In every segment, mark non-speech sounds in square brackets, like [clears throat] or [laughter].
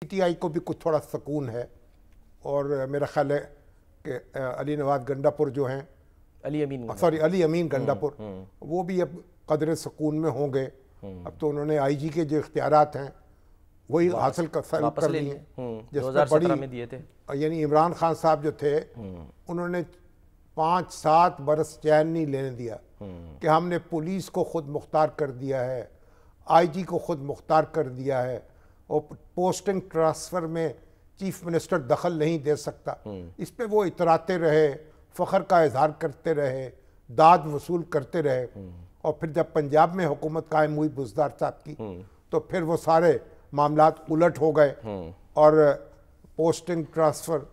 PTI को भी कुछ थोड़ा सुकून है और मेरा ख्याल है कि अली नवाज गंडापुर जो हैं अली अमीन सॉरी अली अमीन हम्म, गंडापुर हम्म। वो भी अब कदर सुकून में होंगे हम्म। अब तो उन्होंने आईजी के जो इख्तियार हैं वही हासिल कर कर लिए जिसमें बड़ी में दिए थे यानी इमरान खान साहब जो थे उन्होंने पाँच सात बरस चैन नहीं लेने दिया कि हमने पुलिस को खुद मुख्तार कर दिया है आईजी को खुद मुख्तार कर दिया है और पोस्टिंग ट्रांसफ़र में चीफ मिनिस्टर दखल नहीं दे सकता हम्म। इस पर वो इतराते रहे फ़खर का इजहार करते रहे दाद वसूल करते रहे हम्म। और फिर जब पंजाब में हुकूमत कायम हुई बुजदार साहब की हम्म। तो फिर वो सारे मामला उलट हो गए और पोस्टिंग ट्रांसफ़र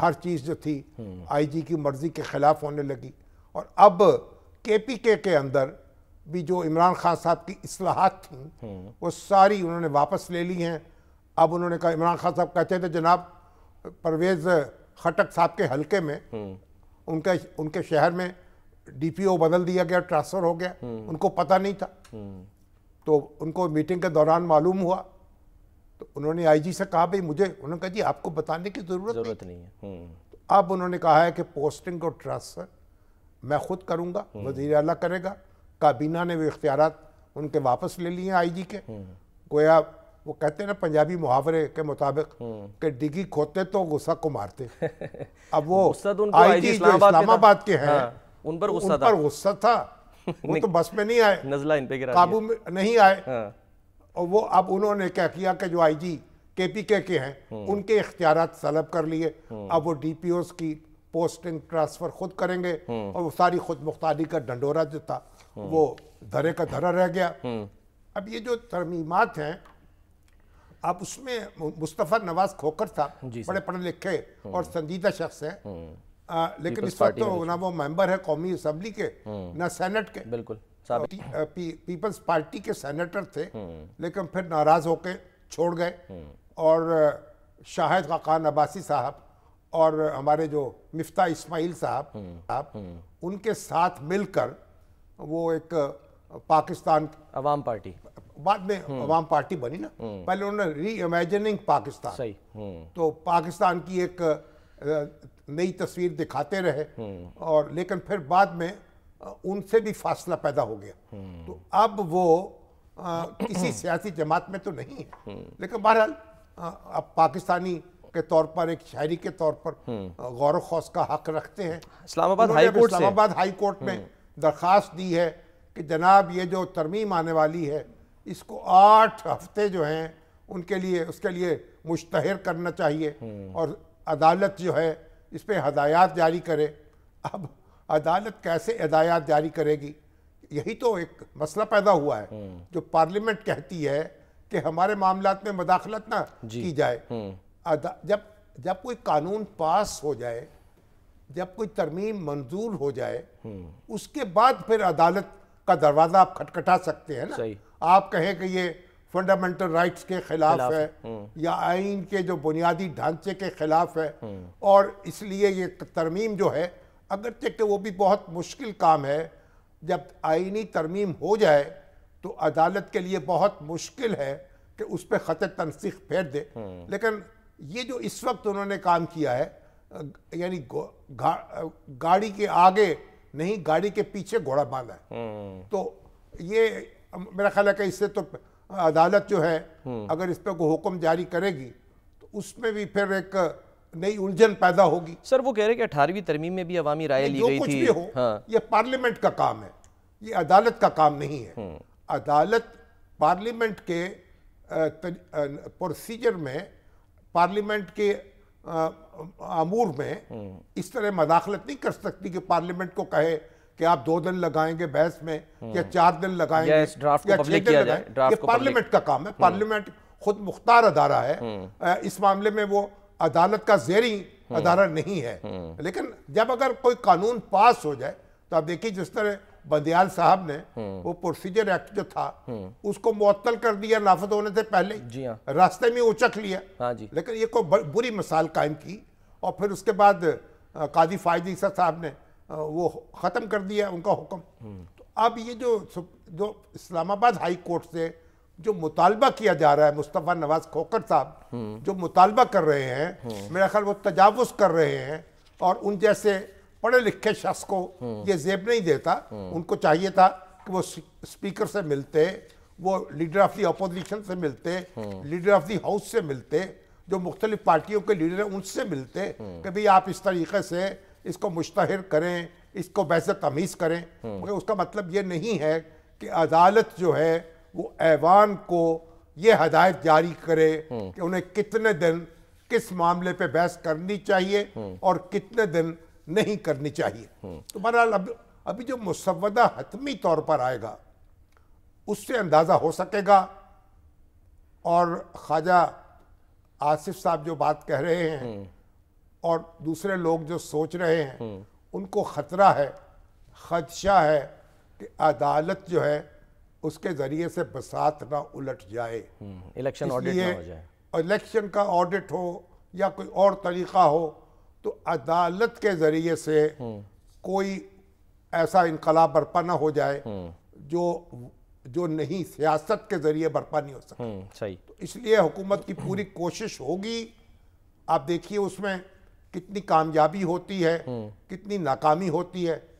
हर चीज़ जो थी आईजी की मर्ज़ी के ख़िलाफ़ होने लगी और अब केपीके के अंदर भी जो इमरान खान साहब की असलाहत थी वो सारी उन्होंने वापस ले ली हैं अब उन्होंने कहा इमरान खान साहब कहते थे तो जनाब परवेज़ खटक साहब के हलके में उनके उनके शहर में डीपीओ बदल दिया गया ट्रांसफ़र हो गया उनको पता नहीं था तो उनको मीटिंग के दौरान मालूम हुआ तो उन्होंने आईजी से कहा भाई मुझे उन्होंने कहा जी आपको बताने की ज़रूरत ज़रूरत नहीं, नहीं है हम्म। तो अब उन्होंने कहा है कि पोस्टिंग और ट्रांसफ़र मैं खुद करूँगा हम्म। वजीर अला करेगा काबीना ने वो इख्तियार उनके वापस ले लिए आई जी के गोया वो कहते ना पंजाबी मुहावरे के मुताबिक कि डिगी खोते तो गुस्सा को मारते [laughs] अब वो तो आई जी जो इस्लामाबाद के हैं हाँ, उन पर गुस्सा था, गुस्सा था। वो तो बस में नहीं आए नजला इन पे गिरा काबू में नहीं आए हाँ। और वो अब उन्होंने क्या किया कि जो आईजी केपीके के हैं हम्म। उनके इख्तियार सलब कर लिए हम्म। अब वो डीपीओस की पोस्टिंग ट्रांसफर खुद करेंगे हम्म। और वो सारी खुद मुख्तारी का डंडोरा जो था हम्म। वो धरे का धरा रह गया हम्म। अब ये जो तरमीमत हैं अब उसमें मुस्तफ़ा नवाज खोकर था बड़े पढ़े लिखे और संजीदा शख्स हैं लेकिन इस वक्त तो ना वो मेंबर है कौमी असम्बली के ना सेनेट के बिल्कुल तो पीपल्स पार्टी के सेनेटर थे लेकिन फिर नाराज होके छोड़ गए और शाहिद खान अब्बासी साहब और हमारे जो मिफ्ता इस्माइल साहब हम्म, साहब हम्म। उनके साथ मिलकर वो एक पाकिस्तान अवाम पार्टी बाद में हम्म। अवाम पार्टी बनी ना पहले उन्होंने री इमेजिनिंग पाकिस्तान सही तो पाकिस्तान की एक नई तस्वीर दिखाते रहे और लेकिन फिर बाद में उनसे भी फासला पैदा हो गया तो अब वो आ, किसी [clears throat] सियासी जमात में तो नहीं है लेकिन बहरहाल अब पाकिस्तानी के तौर पर एक शायरी के तौर पर हम्म। गौर खौस का हक रखते हैं Islamabad high court Islamabad high court में हम्म। दरख्वास्त दी है कि जनाब ये जो तरमीम आने वाली है इसको आठ हफ्ते जो हैं उनके लिए उसके लिए मुश्तहर करना चाहिए हम्म। और अदालत जो है इस पर हदायत जारी करे अब अदालत कैसे हदायत जारी करेगी यही तो एक मसला पैदा हुआ है जो पार्लियामेंट कहती है कि हमारे मामला में मदाखलत ना की जाए जब जब कोई कानून पास हो जाए जब कोई तरमीम मंजूर हो जाए हम्म। उसके बाद फिर अदालत का दरवाज़ा आप खटखटा सकते हैं ना आप कहें कि ये फंडामेंटल राइट्स के खिलाफ है हम्म। या आइन के जो बुनियादी ढांचे के खिलाफ है हम्म। और इसलिए ये तरमीम जो है अगर अगरचे तो वो भी बहुत मुश्किल काम है जब आइनी तरमीम हो जाए तो अदालत के लिए बहुत मुश्किल है कि उस पर ख़त तनसीख फेर दे लेकिन ये जो इस वक्त उन्होंने काम किया है यानी गा, गाड़ी के आगे नहीं गाड़ी के पीछे घोड़ा बांधा है हम्म। तो ये मेरा ख्याल है कि इससे तो अदालत जो है हम्म। अगर इस पर कोई हुक्म जारी करेगी तो उसमें भी फिर एक नई उलझन पैदा होगी सर वो कह रहे हैं कि 18वीं तरमीम में भी अवामी राय ली गई कुछ थी भी हो हाँ। ये पार्लियामेंट का काम है ये अदालत का काम नहीं है हम्म। अदालत पार्लियामेंट के प्रोसीजर में पार्लियामेंट के अमूर में हम्म। इस तरह मदाखलत नहीं कर सकती कि पार्लियामेंट को कहे कि आप दो दिन लगाएंगे बहस में हम्म। या चार दिन लगाएंगे या छह दिन लगाएं ये पार्लियामेंट का काम है हम्म। पार्लियामेंट खुद मुख्तार अदारा है इस मामले में वो अदालत का जेरी अदारा नहीं है लेकिन जब अगर कोई कानून पास हो जाए तो आप देखिए जिस तरह बंदयाल साहब ने हम्म। वो प्रोसीजर एक्ट जो था हम्म। उसको मुअत्तल कर दिया नाफत होने से पहले जी हाँ। रास्ते में उचक लिया हाँ जी लेकिन ये को बुरी मिसाल कायम की और फिर उसके बाद काजी फायद ईसा साहब ने वो ख़त्म कर दिया उनका हुक्म हम्म। तो अब ये जो जो इस्लामाबाद हाई कोर्ट से जो मुतालबा किया जा रहा है मुस्तफ़ा नवाज खोकर साहब जो मुतालबा कर रहे हैं मेरा ख्याल वो तजावज़ कर रहे हैं और उन जैसे पढ़े लिखे शख्स को ये जेब नहीं देता उनको चाहिए था कि वो स्पीकर से मिलते वो लीडर ऑफ दी अपोजिशन से मिलते लीडर ऑफ दी हाउस से मिलते जो मुख्तलिफ पार्टियों के लीडर हैं उनसे मिलते कि भाई आप इस तरीके से इसको मुश्तहर करें इसको वैसे तमीज़ करें मगर उसका मतलब ये नहीं है कि अदालत जो है वो ऐवान को ये हदायत जारी करे कि उन्हें कितने दिन किस मामले पे बहस करनी चाहिए और कितने दिन नहीं करनी चाहिए तो बहरहाल अब अभी जो मुसवदा हतमी तौर पर आएगा उससे अंदाज़ा हो सकेगा और ख्वाजा आसिफ साहब जो बात कह रहे हैं हम्म। और दूसरे लोग जो सोच रहे हैं हम्म। उनको ख़तरा है खदशा है कि अदालत जो है उसके ज़रिए से बसात ना उलट जाए हम्म, इलेक्शन ऑडिट हो जाए इलेक्शन का ऑडिट हो या कोई और तरीक़ा हो तो अदालत के ज़रिए से कोई ऐसा इनकलाब बर्पा ना हो जाए हम्म। जो जो नहीं सियासत के ज़रिए बर्पा नहीं हो सकता हम्म, सही तो इसलिए हुकूमत की पूरी कोशिश होगी आप देखिए उसमें कितनी कामयाबी होती है हम्म। कितनी नाकामी होती है